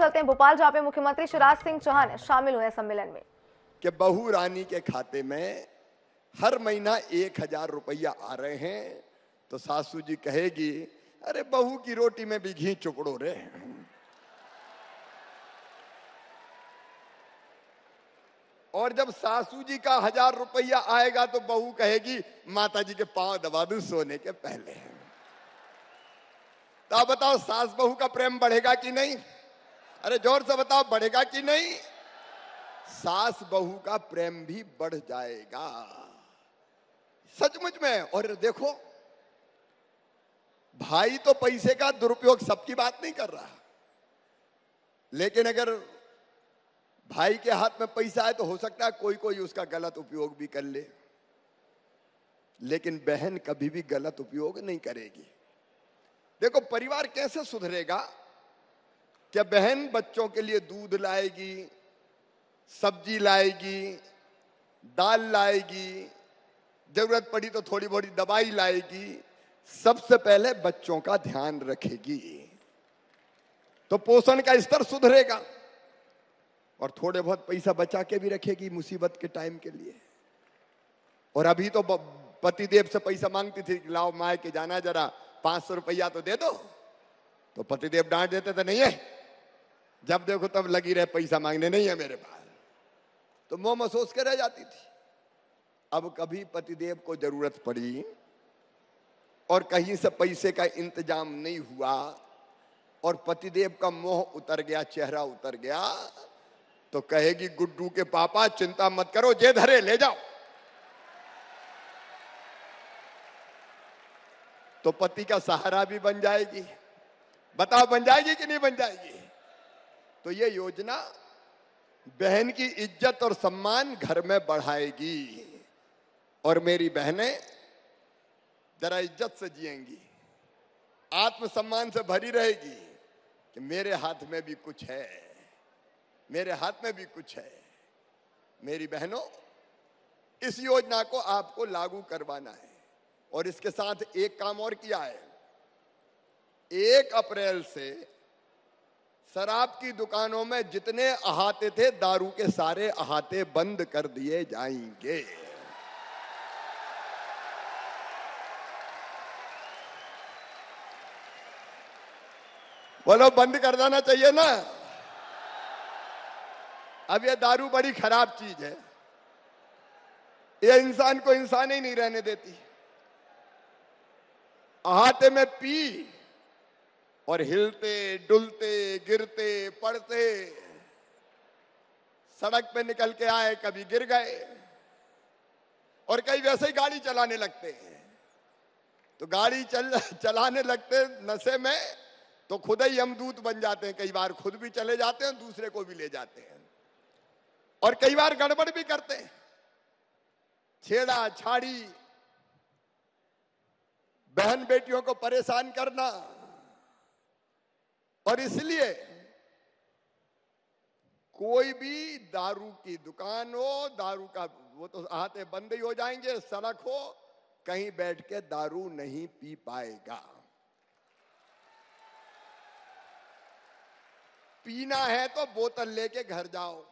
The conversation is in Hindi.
चलते हैं भोपाल जहां पे मुख्यमंत्री शिवराज सिंह चौहान शामिल हुए सम्मेलन में कि बहु रानी के खाते में हर महीना एक हजार रुपया आ रहे हैं तो सासू जी कहेगी अरे बहू की रोटी में भी घी चुपड़ो रे और जब सासू जी का हजार रुपया आएगा तो बहू कहेगी माता जी के पांव दबा दू सोने के पहले तो बताओ सास बहू का प्रेम बढ़ेगा कि नहीं अरे जोर से बताओ बढ़ेगा कि नहीं सास बहू का प्रेम भी बढ़ जाएगा सचमुच में और देखो भाई तो पैसे का दुरुपयोग सबकी बात नहीं कर रहा लेकिन अगर भाई के हाथ में पैसा है तो हो सकता है कोई कोई उसका गलत उपयोग भी कर ले लेकिन बहन कभी भी गलत उपयोग नहीं करेगी देखो परिवार कैसे सुधरेगा क्या बहन बच्चों के लिए दूध लाएगी सब्जी लाएगी दाल लाएगी जरूरत पड़ी तो थोड़ी बहुत दवाई लाएगी सबसे पहले बच्चों का ध्यान रखेगी तो पोषण का स्तर सुधरेगा और थोड़े बहुत पैसा बचा के भी रखेगी मुसीबत के टाइम के लिए और अभी तो पतिदेव से पैसा मांगती थी लाओ माए के जाना जरा पांच सौ रुपया तो दे दो तो पतिदेव डांट देते थे नहीं है जब देखो तब लगी रहे पैसा मांगने नहीं है मेरे पास तो मोह महसूस कर रह जाती थी अब कभी पतिदेव को जरूरत पड़ी और कहीं से पैसे का इंतजाम नहीं हुआ और पतिदेव का मोह उतर गया चेहरा उतर गया तो कहेगी गुड्डू के पापा चिंता मत करो जे धरे ले जाओ तो पति का सहारा भी बन जाएगी बताओ बन जाएगी कि नहीं बन जाएगी तो ये योजना बहन की इज्जत और सम्मान घर में बढ़ाएगी और मेरी बहनें जरा इज्जत से जिएंगी आत्मसम्मान से भरी रहेगी कि मेरे हाथ में भी कुछ है मेरे हाथ में भी कुछ है मेरी बहनों इस योजना को आपको लागू करवाना है और इसके साथ एक काम और किया है एक अप्रैल से शराब की दुकानों में जितने अहाते थे दारू के सारे अहाते बंद कर दिए जाएंगे बोलो बंद कर देना चाहिए ना अब ये दारू बड़ी खराब चीज है ये इंसान को इंसान ही नहीं रहने देती अहाते में पी और हिलते डुलते गिरते पड़ते सड़क पे निकल के आए कभी गिर गए और कई वैसे ही गाड़ी चलाने लगते हैं तो गाड़ी चल चलाने लगते नशे में तो खुद ही हम दूत बन जाते हैं कई बार खुद भी चले जाते हैं दूसरे को भी ले जाते हैं और कई बार गड़बड़ भी करते हैं छेड़ा छाड़ी बहन बेटियों को परेशान करना और इसलिए कोई भी दारू की दुकान हो दारू का वो तो हाथे बंद ही हो जाएंगे सड़क हो कहीं बैठ के दारू नहीं पी पाएगा पीना है तो बोतल लेके घर जाओ